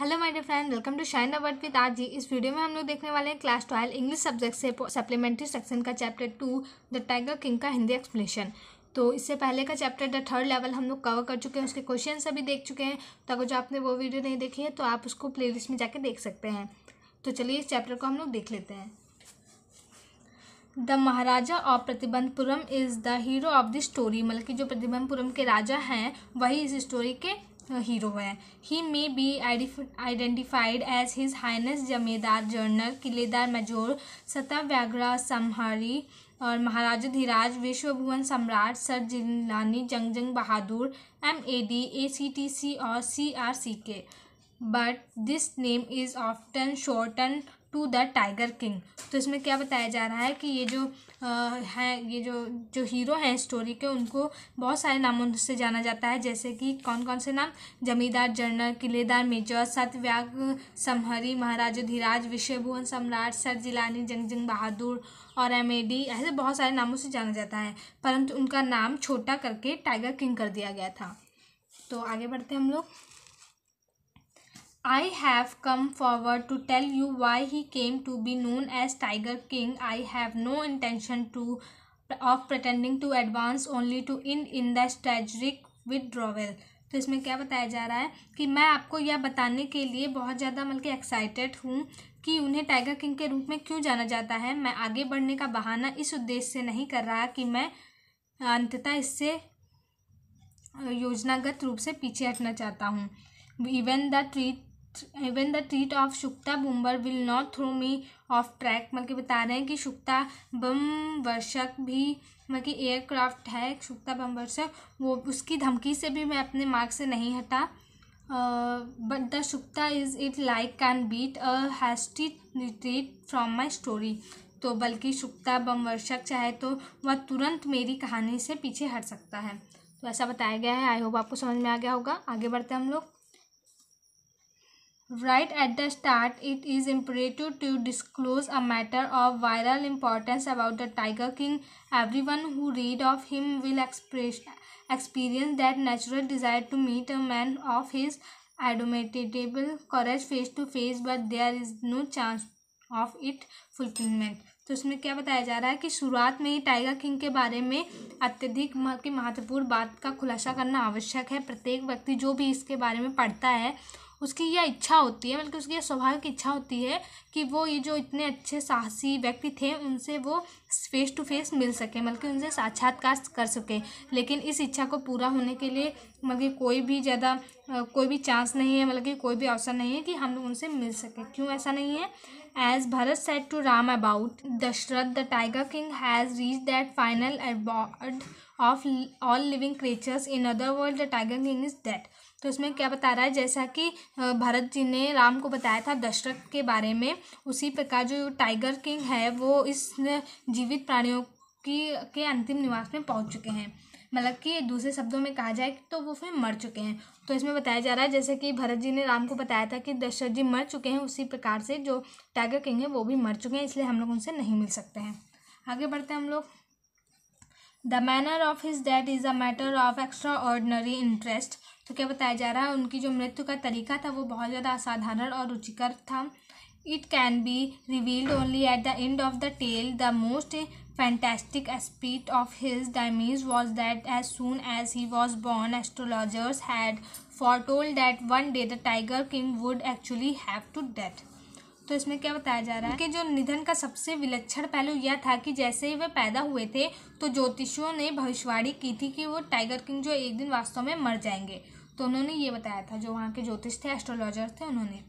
Hello my dear friend welcome to shine award with R G इस वीडियो में हम लोग देखने वाले हैं क्लास ट्वेल्व इंग्लिश सब्जेक्ट से सप्लीमेंट्री सेक्शन का chapter two the tiger king का हिंदी एक्सप्लेनेशन तो इससे पहले का चैप्टर द थर्ड लेवल हम लोग कवर कर चुके हैं उसके क्वेश्चन अभी देख चुके हैं तो अगर जो आपने वो वीडियो नहीं देखी है तो आप उसको प्ले में जाके देख सकते हैं तो चलिए इस चैप्टर को हम लोग देख लेते हैं the Maharaja of Pratibandhapuram is the hero of the story मतलब कि जो प्रतिबंधपुरम के राजा हैं वही इस स्टोरी के हीरो है he may be identified as his highness Jamedar general Khiledar major Sata Vyaghra समहारी और महाराजा धीराज विश्वभुवन सम्राट सर जिलानी जंग जंग Bahadur M A D A C T C और C R C K but this name is often shorten to the tiger king तो इसमें क्या बताया जा रहा है कि ये जो आ, है ये जो जो हीरो हैं स्टोरी के उनको बहुत सारे नामों से जाना जाता है जैसे कि कौन कौन से नाम Zamindar general Khiledar major Satyavyag Samhari Maharaja Dhiraj Vishwabhuvan Samrat sir Jilani Jung जंग बहादुर और एम ऐसे बहुत सारे नामों से जाना जाता है परंतु उनका नाम छोटा करके टाइगर किंग कर दिया गया था तो आगे बढ़ते हैं हम लोग I have come forward to tell you why he came to be known as Tiger King. I have no intention to of pretending to advance only to end in the strategic withdrawal. तो इसमें क्या बताया जा रहा है कि मैं आपको यह बताने के लिए बहुत ज़्यादा मतलब कि एक्साइटेड हूँ कि उन्हें टाइगर किंग के रूप में क्यों जाना जाता है मैं आगे बढ़ने का बहाना इस उद्देश्य से नहीं कर रहा कि मैं अंततः इससे योजनागत रूप से पीछे हटना चाहता हूँ even the treat even the treat of Shukta बुम्बर will not throw me off track मतलब बता रहे हैं कि शुक्ता बम वर्षक भी मतलब कि एयरक्राफ्ट है शुक्ता बम वर्षक वो उसकी धमकी से भी मैं अपने मार्ग से नहीं हटा but the Shukta is it like can beat a hasty retreat from my story तो बल्कि शुक्ता बम वर्षक चाहे तो वह तुरंत मेरी कहानी से पीछे हट सकता है तो ऐसा बताया गया है आई होप आपको समझ में आ गया होगा आगे बढ़ते हम लोग Right at the start, it is imperative to disclose a matter of viral importance about the Tiger King. Everyone who read of him will express, experience that natural desire to meet a man of his admirable courage face to face, but there is no chance of it fulfilment तो इसमें क्या बताया जा रहा है कि शुरुआत में ही टाइगर किंग के बारे में अत्यधिक की महत्वपूर्ण बात का खुलासा करना आवश्यक है प्रत्येक व्यक्ति जो भी इसके बारे में पढ़ता है उसकी यह इच्छा होती है बल्कि उसकी यह स्वाभाविक इच्छा होती है कि वो ये जो इतने अच्छे साहसी व्यक्ति थे उनसे वो फेस टू फेस मिल सकें बल्कि उनसे साक्षात्कार कर सकें लेकिन इस इच्छा को पूरा होने के लिए मतलब कोई भी ज़्यादा कोई भी चांस नहीं है मतलब कि कोई भी अवसर नहीं है कि हम लोग उनसे मिल सकें क्यों ऐसा नहीं है as Bharat said to Ram about Dasharath the tiger king has reach that final abode of all living creatures in other world the tiger king is that तो इसमें क्या बता रहा है जैसा कि भरत जी ने राम को बताया था दशरथ के बारे में उसी प्रकार जो टाइगर किंग है वो इस जीवित प्राणियों की के अंतिम निवास में पहुंच चुके हैं मतलब कि दूसरे शब्दों में कहा जाए तो वो फिर मर चुके हैं तो इसमें बताया जा रहा है जैसे कि भरत जी ने राम को बताया था कि दशरथ जी मर चुके हैं उसी प्रकार से जो टाइगर किंग है वो भी मर चुके हैं इसलिए हम लोग उनसे नहीं मिल सकते हैं आगे बढ़ते हैं हम लोग the manner of his death is a matter of extraordinary interest तो क्या बताया जा रहा है उनकी जो मृत्यु का तरीका था वो बहुत ज़्यादा असाधारण और रुचिकर था it can be revealed only at the end of the tale the most fantastic aspect of his demise was that as soon as he was born astrologers had foretold that one day the tiger king would actually have to death तो इसमें क्या बताया जा रहा है कि जो निधन का सबसे विलक्षण पहलू यह था कि जैसे ही वे पैदा हुए थे तो ज्योतिषियों ने भविष्यवाणी की थी कि वो टाइगर किंग जो एक दिन वास्तव में मर जाएंगे तो उन्होंने ये बताया था जो वहाँ के ज्योतिष थे एस्ट्रोलॉजर थे उन्होंने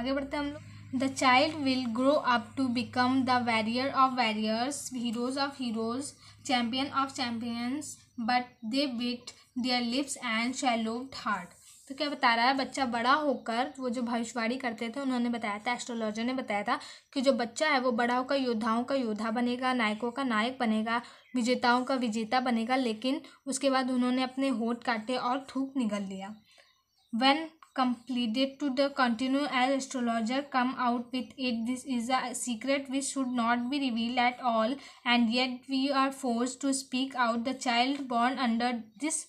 आगे बढ़ते हम लोग the child will grow up to become the warrior of warriors heroes of heroes champion of champions but they bit their lips and shallow heart तो क्या बता रहा है बच्चा बड़ा होकर वो जो भविष्यवाणी करते थे उन्होंने बताया था एस्ट्रोलॉजर ने बताया था कि जो बच्चा है वो बड़ा होकर योद्धाओं का योद्धा बनेगा नायकों का नायक बनेगा विजेताओं का विजेता बनेगा लेकिन उसके बाद उन्होंने अपने होठ काटे और थूक निगल लिया when completed to the continue as astrologer come out with it this is a secret which should not be reveal at all and yet we are force to speak out the child born under this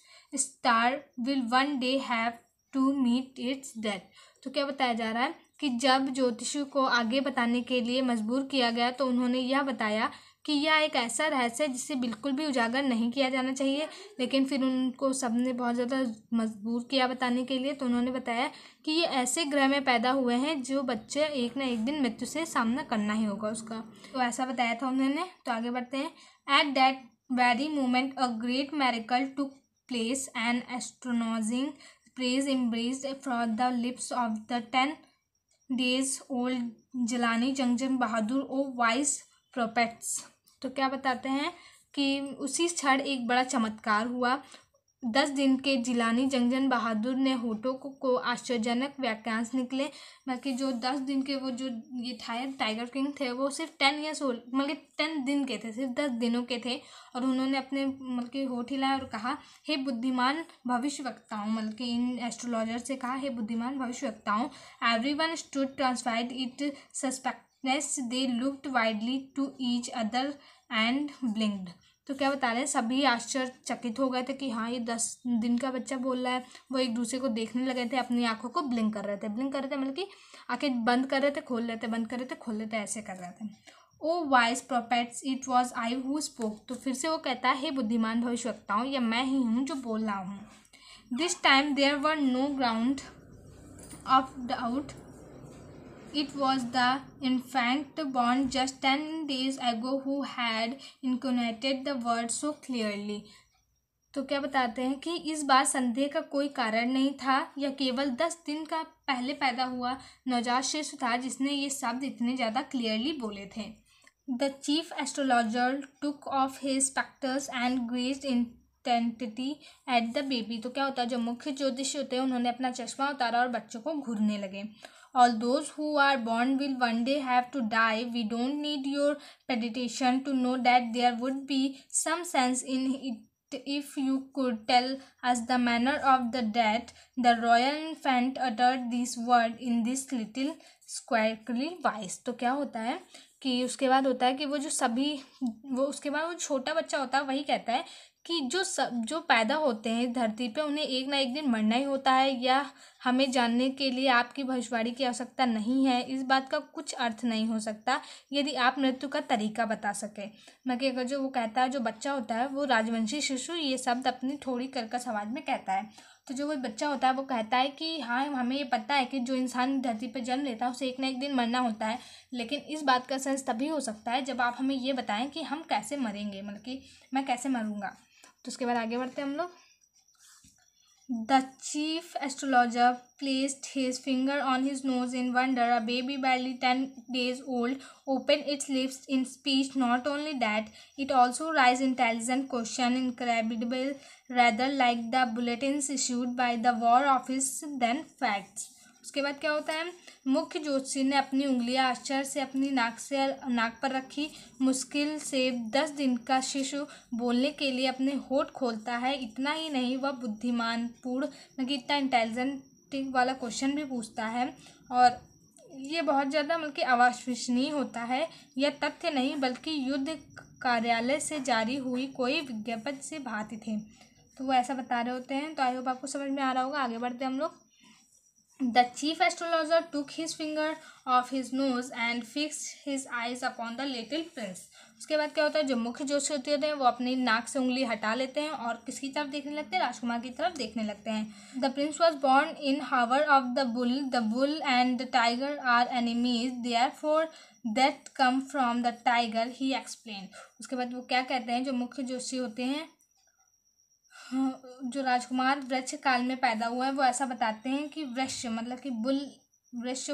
star will one day have to meet its death तो क्या बताया जा रहा है कि जब ज्योतिषु को आगे बताने के लिए मजबूर किया गया तो उन्होंने यह बताया कि यह एक ऐसा रहस्य है जिसे बिल्कुल भी उजागर नहीं किया जाना चाहिए लेकिन फिर उनको सब ने बहुत ज़्यादा मजबूर किया बताने के लिए तो उन्होंने बताया कि ये ऐसे ग्रह में पैदा हुए हैं जो बच्चे एक ना एक दिन मृत्यु से सामना करना ही होगा उसका तो ऐसा बताया था उन्होंने तो आगे बढ़ते हैं at that very moment a great miracle to place and astonishing praise embraced from the lips of the ten days old जलानी जंगजन बहादुर ओ वाइस प्रोपेट्स तो क्या बताते हैं कि उसी क्षण एक बड़ा चमत्कार हुआ दस दिन के जिलानी जंगजन बहादुर ने होटो को, को आश्चर्यजनक वाक्यांश निकले बल्कि जो दस दिन के वो जो ये टायर टाइगर किंग थे वो सिर्फ टेन ईयर्स सोल मतलब टेन दिन के थे सिर्फ दस दिनों के थे और उन्होंने अपने मतलब कि होठ हिलाया और कहा हे बुद्धिमान भविष्य वक्ताओं मतलब कि इन एस्ट्रोलॉजर से कहा हे बुद्धिमान भविष्य वक्ताओं everyone stood transfixed it suspense they looked widely to each other and blinked तो क्या बता रहे हैं सभी आश्चर्यचकित हो गए थे कि हाँ ये दस दिन का बच्चा बोल रहा है वो एक दूसरे को देखने लगे थे अपनी आंखों को ब्लिंक कर रहे थे ब्लिंक कर रहे थे मतलब कि आंखें बंद कर रहे थे खोल रहे थे बंद कर रहे थे खोल रहे थे ऐसे कर रहे थे O wise prophets it was I who spoke तो फिर से वो कहता है हे बुद्धिमान भविष्यवक्ताओं या मैं ही हूँ जो बोल रहा हूँ this time there were no ground of doubt it was the infant born just 10 days ago who had incarnated the word so clearly तो क्या बताते हैं कि इस बार संदेह का कोई कारण नहीं था या केवल दस दिन का पहले पैदा हुआ नवजात शिशु था जिसने ये शब्द इतने ज़्यादा क्लियरली बोले थे the chief astrologer took off his spectacles and ग्रेज intently at the baby तो क्या होता है जो मुख्य ज्योतिष होते हैं उन्होंने अपना चश्मा उतारा और बच्चों को घूरने लगे all those who are born will one day have to die we don't need your meditation to know that there would be some sense in it if you could tell us the manner of the death the royal infant uttered this word in this little स्क्वायरली voice to kya hota hai कि उसके बाद होता है कि वो जो सभी वो उसके बाद वो छोटा बच्चा होता है वही कहता है कि जो सब जो पैदा होते हैं धरती पे उन्हें एक ना एक दिन मरना ही होता है या हमें जानने के लिए आपकी भविष्यवाणी की आवश्यकता नहीं है इस बात का कुछ अर्थ नहीं हो सकता यदि आप मृत्यु का तरीका बता सकें कि अगर जो वो कहता है जो बच्चा होता है वो राजवंशी शिशु ये शब्द अपनी थोड़ी कर्कश समाज में कहता है तो जो वो बच्चा होता है वो कहता है कि हाँ हमें ये पता है कि जो इंसान धरती पर जन्म लेता है उसे एक ना एक दिन मरना होता है लेकिन इस बात का सेंस तभी हो सकता है जब आप हमें ये बताएं कि हम कैसे मरेंगे मतलब कि मैं कैसे मरूँगा तो उसके बाद आगे बढ़ते हैं हम लोग the chief astrologer placed his finger on his nose in wonder a baby barely ten days old open its lips in speech not only that it also raise intelligent question incredible rather like the bulletin issued by the war office then facts उसके बाद क्या होता है मुख्य ज्योतिषी ने अपनी उंगलियां आश्चर्य से अपनी नाक से नाक पर रखी मुश्किल से दस दिन का शिशु बोलने के लिए अपने होठ खोलता है इतना ही नहीं वह बुद्धिमान पूर्ण मतलब इतना इंटेलिजेंट वाला क्वेश्चन भी पूछता है और ये बहुत ज़्यादा मतलब कि अविश्वसनीय होता है यह तथ्य नहीं बल्कि युद्ध कार्यालय से जारी हुई कोई विज्ञापन से भाती थे तो वो ऐसा बता रहे होते हैं तो आई होप आपको समझ में आ रहा होगा आगे बढ़ते हम लोग The chief astrologer took his finger off his nose and fixed his eyes upon the little prince. उसके बाद क्या होता है जो मुख्य जोशी होते हैं वो अपनी नाक से उंगली हटा लेते हैं और किसकी तरफ देखने लगते हैं राजकुमार की तरफ देखने लगते हैं the prince was born in hour of the bull the bull and the tiger are enemies they are for death come from the tiger he explain उसके बाद वो क्या कहते हैं जो मुख्य जोशी होते हैं जो राजकुमार वृक्ष काल में पैदा हुआ है वो ऐसा बताते हैं कि वृक्ष मतलब कि बुल वृक्ष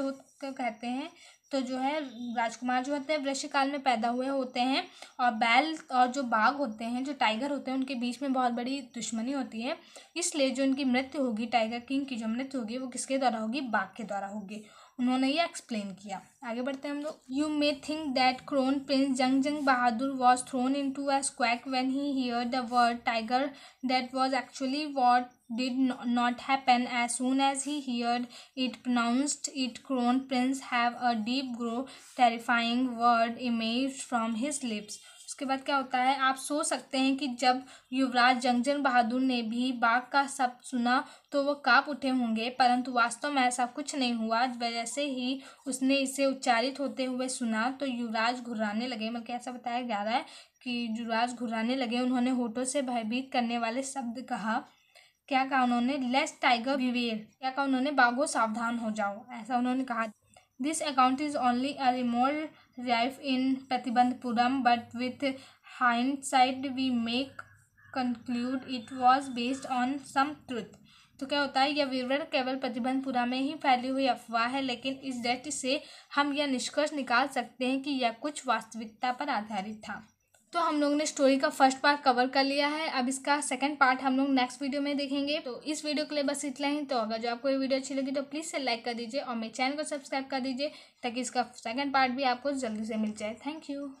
कहते हैं तो जो है राजकुमार जो होते हैं वृक्ष काल में पैदा हुए होते हैं और बैल और जो बाघ होते हैं जो टाइगर होते हैं उनके बीच में बहुत बड़ी दुश्मनी होती है इसलिए जो उनकी मृत्यु होगी टाइगर किंग की जो मृत्यु होगी वो किसके द्वारा होगी बाघ के द्वारा होगी उन्होंने ये एक्सप्लेन किया आगे बढ़ते हैं हम लोग you may think that crown prince Jang जंग Bahadur was thrown into a squawk when he hear the word tiger that was actually what did not happen as soon as he heard it pronounced it crown prince have a deep grow terrifying word emerged from his lips उसके बाद क्या होता है आप सोच सकते हैं कि जब युवराज जंगजन बहादुर ने भी बाघ का शब्द सुना तो वह काँप उठे होंगे परंतु वास्तव में ऐसा कुछ नहीं हुआ जैसे ही उसने इसे उच्चारित होते हुए सुना तो युवराज घुराने लगे मतलब ऐसा बताया जा रहा है कि युवराज घुराने लगे उन्होंने होठों से भयभीत करने वाले शब्द कहा क्या कहा उन्होंने लेस टाइगर विवेर क्या कहा उन्होंने बाघो सावधान हो जाओ ऐसा उन्होंने कहा this account is only a rumour rife in Pratibandhapuram but with hindsight we make conclude it was based on some truth तो क्या होता है यह विवरण केवल प्रतिबंधपुरा में ही फैली हुई अफवाह है लेकिन इस डेट से हम यह निष्कर्ष निकाल सकते हैं कि यह कुछ वास्तविकता पर आधारित था तो हम लोग ने स्टोरी का फर्स्ट पार्ट कवर कर लिया है अब इसका सेकंड पार्ट हम लोग नेक्स्ट वीडियो में देखेंगे तो इस वीडियो के लिए बस इतना ही तो अगर जो आपको ये वीडियो अच्छी लगी तो प्लीज़ से लाइक कर दीजिए और मेरे चैनल को सब्सक्राइब कर दीजिए ताकि इसका सेकंड पार्ट भी आपको जल्दी से मिल जाए थैंक यू